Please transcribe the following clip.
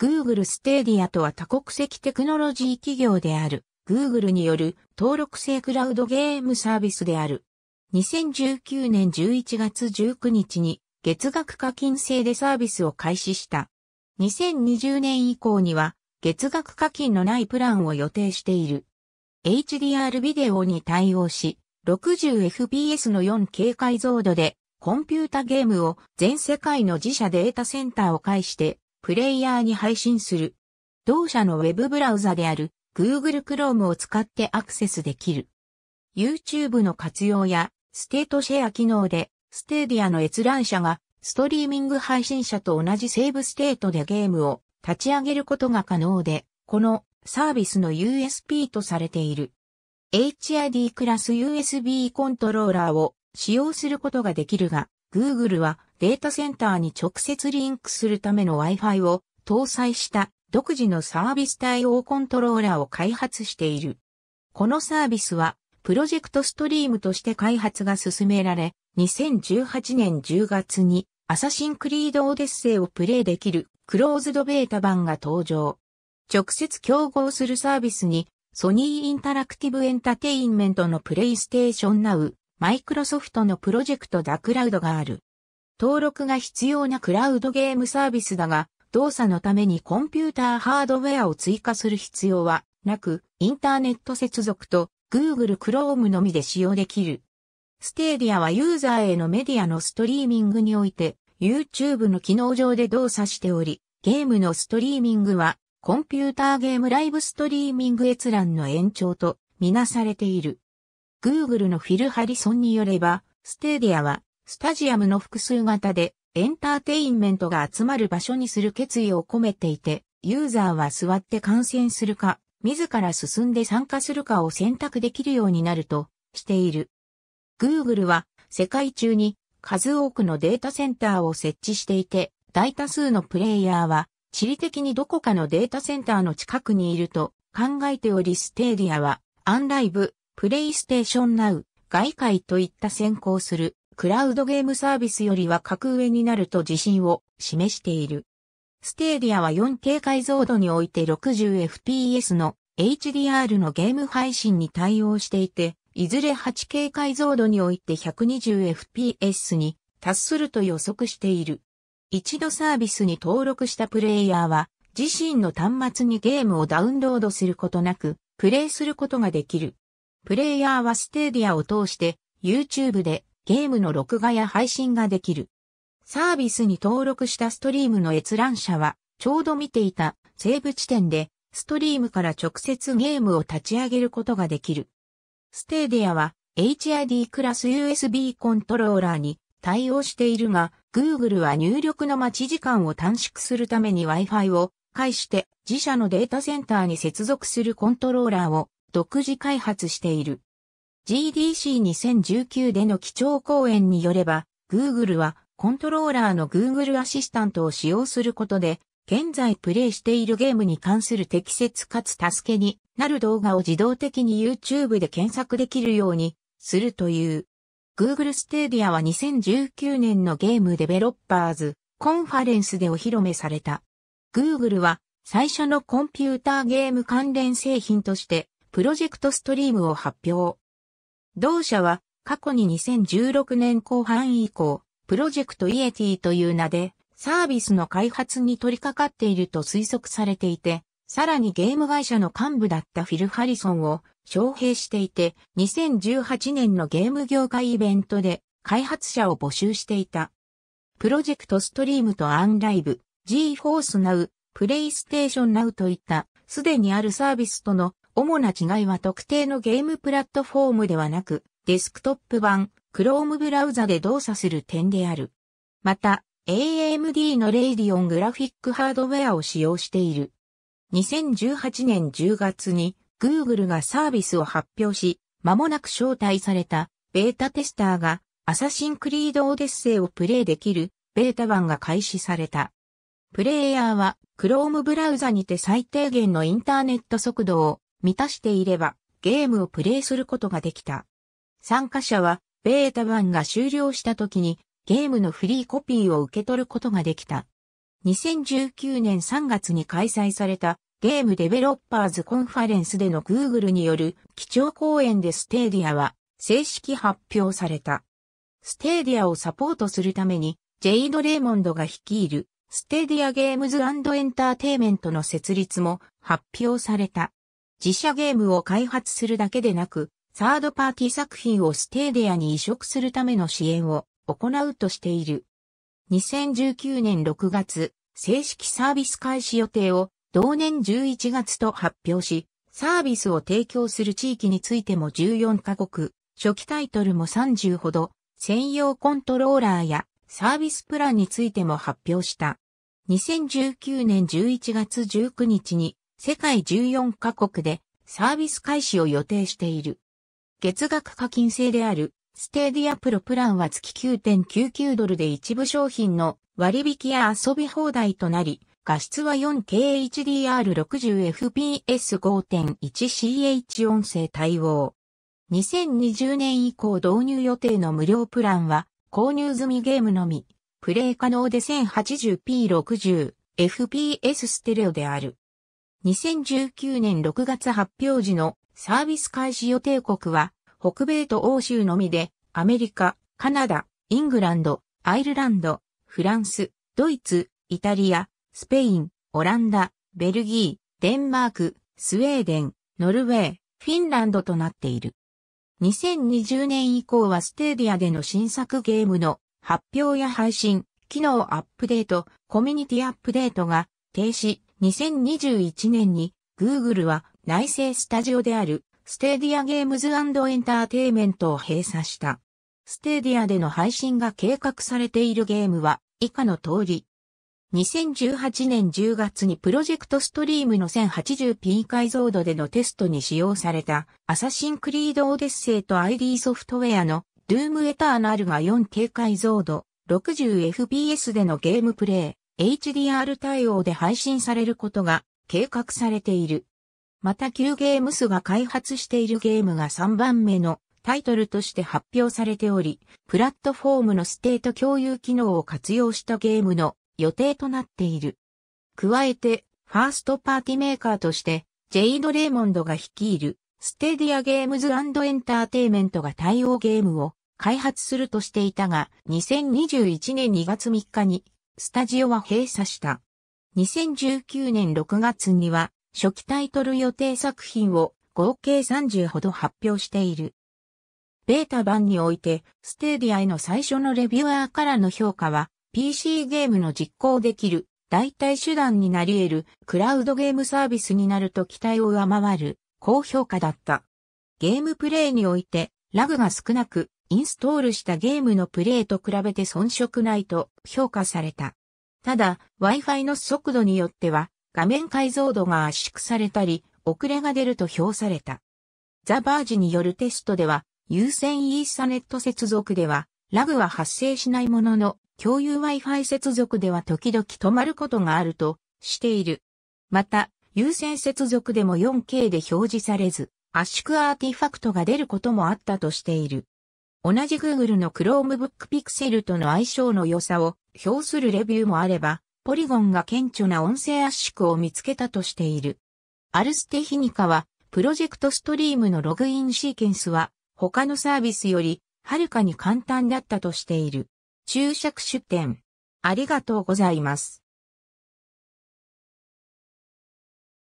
Google Stadia とは多国籍テクノロジー企業である Google による登録制クラウドゲームサービスである。2019年11月19日に月額課金制でサービスを開始した。2020年以降には月額課金のないプランを予定している。HDR ビデオに対応し、60fps の 4K 解像度でコンピュータゲームを全世界の自社データセンターを介してプレイヤーに配信する。同社のウェブブラウザである Google Chrome を使ってアクセスできる。YouTube の活用やステートシェア機能でステーディアの閲覧者がストリーミング配信者と同じセーブステートでゲームを立ち上げることが可能で、このサービスの u s b とされている。HID クラス USB コントローラーを使用することができるが、Google はデータセンターに直接リンクするための Wi-Fi を搭載した独自のサービス対応コントローラーを開発している。このサービスはプロジェクトストリームとして開発が進められ、2018年10月にアサシンクリードオデッセイをプレイできるクローズドベータ版が登場。直接競合するサービスにソニーインタラクティブエンタテインメントのプレイステーションナウ、マイクロソフトのプロジェクトダクラウドがある。登録が必要なクラウドゲームサービスだが、動作のためにコンピューターハードウェアを追加する必要はなく、インターネット接続と Google Chrome のみで使用できる。ステーディアはユーザーへのメディアのストリーミングにおいて YouTube の機能上で動作しており、ゲームのストリーミングはコンピューターゲームライブストリーミング閲覧の延長とみなされている。Google のフィル・ハリソンによれば、ステーディアはスタジアムの複数型でエンターテインメントが集まる場所にする決意を込めていて、ユーザーは座って観戦するか、自ら進んで参加するかを選択できるようになるとしている。Google は世界中に数多くのデータセンターを設置していて、大多数のプレイヤーは地理的にどこかのデータセンターの近くにいると考えておりステーディアはアンライブ、プレイステーションナウ、外界といった先行するクラウドゲームサービスよりは格上になると自信を示している。ステーディアは 4K 解像度において 60fps の HDR のゲーム配信に対応していて、いずれ 8K 解像度において 120fps に達すると予測している。一度サービスに登録したプレイヤーは、自身の端末にゲームをダウンロードすることなく、プレイすることができる。プレイヤーはステーディアを通して、YouTube でゲームの録画や配信ができる。サービスに登録したストリームの閲覧者は、ちょうど見ていたセーブ地点で、ストリームから直接ゲームを立ち上げることができる。ステーディアは HID クラス USB コントローラーに対応しているが、Google は入力の待ち時間を短縮するために Wi-Fi を介して自社のデータセンターに接続するコントローラーを独自開発している。GDC2019 での基調講演によれば、Google はコントローラーの Google アシスタントを使用することで、現在プレイしているゲームに関する適切かつ助けになる動画を自動的に YouTube で検索できるようにするという。Google Stadia は2019年のゲームデベロッパーズコンファレンスでお披露目された。Google は最初のコンピューターゲーム関連製品としてプロジェクトストリームを発表。同社は過去に2016年後半以降、プロジェクトイエティという名でサービスの開発に取り掛かっていると推測されていて、さらにゲーム会社の幹部だったフィル・ハリソンを招聘していて、2018年のゲーム業界イベントで開発者を募集していた。プロジェクトストリームとアンライブ、GForce Now、プレイステーション Now といったすでにあるサービスとの主な違いは特定のゲームプラットフォームではなく、デスクトップ版、Chrome ブラウザで動作する点である。また、AMD のレイディオングラフィックハードウェアを使用している。2018年10月に Google がサービスを発表し、間もなく招待されたベータテスターがアサシンクリードオデッセイをプレイできるベータ版が開始された。プレイヤーは Chrome ブラウザにて最低限のインターネット速度を満たしていればゲームをプレイすることができた。参加者はベータ版が終了した時にゲームのフリーコピーを受け取ることができた。2019年3月に開催されたゲームデベロッパーズコンファレンスでの Google による基調講演でステーディアは正式発表された。ステーディアをサポートするためにジェイド・レイモンドが率いるステディアゲームズエンターテイメントの設立も発表された。自社ゲームを開発するだけでなく、サードパーティー作品をステーデアに移植するための支援を行うとしている。2019年6月、正式サービス開始予定を同年11月と発表し、サービスを提供する地域についても14カ国、初期タイトルも30ほど、専用コントローラーやサービスプランについても発表した。2019年11月19日に世界14カ国でサービス開始を予定している。月額課金制であるステディアプロプランは月9.99ドルで一部商品の割引や遊び放題となり、画質は 4KHDR60fps5.1ch 音声対応。2020年以降導入予定の無料プランは、購入済みゲームのみ、プレイ可能で 1080p60fps ステレオである。2019年6月発表時のサービス開始予定国は、北米と欧州のみで、アメリカ、カナダ、イングランド、アイルランド、フランス、ドイツ、イタリア、スペイン、オランダ、ベルギー、デンマーク、スウェーデン、ノルウェー、フィンランドとなっている。2020年以降はステーディアでの新作ゲームの発表や配信、機能アップデート、コミュニティアップデートが停止、2021年に Google は内製スタジオであるステディアゲームズエンターテイメントを閉鎖した。ステディアでの配信が計画されているゲームは以下の通り。2018年10月にプロジェクトストリームの 1080p 解像度でのテストに使用されたアサシンクリードオデッセイと ID ソフトウェアのゥームエターナルが 4K 解像度 60fps でのゲームプレイ。HDR 対応で配信されることが計画されている。また Q ゲームスが開発しているゲームが3番目のタイトルとして発表されており、プラットフォームのステート共有機能を活用したゲームの予定となっている。加えて、ファーストパーティメーカーとして、ジェイド・レイモンドが率いる、ステディアゲームズエンターテイメントが対応ゲームを開発するとしていたが、2021年2月3日にスタジオは閉鎖した。2019年6月には、初期タイトル予定作品を合計30ほど発表している。ベータ版において、ステーディアへの最初のレビュアーからの評価は、PC ゲームの実行できる代替手段になり得るクラウドゲームサービスになると期待を上回る高評価だった。ゲームプレイにおいてラグが少なくインストールしたゲームのプレイと比べて遜色ないと評価された。ただ、Wi-Fi の速度によっては、画面解像度が圧縮されたり、遅れが出ると評された。ザ・バージによるテストでは、有線イーサネット接続では、ラグは発生しないものの、共有 Wi-Fi 接続では時々止まることがあるとしている。また、有線接続でも 4K で表示されず、圧縮アーティファクトが出ることもあったとしている。同じ Google の Chromebook Pixel との相性の良さを評するレビューもあれば、ポリゴンが顕著な音声圧縮を見つけたとしている。アルステヒニカは、プロジェクトストリームのログインシーケンスは、他のサービスより、はるかに簡単だったとしている。注釈出典。ありがとうございます。